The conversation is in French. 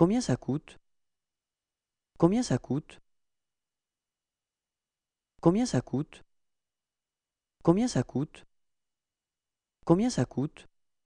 Combien ça coûte Combien ça coûte Combien ça coûte Combien ça coûte Combien ça coûte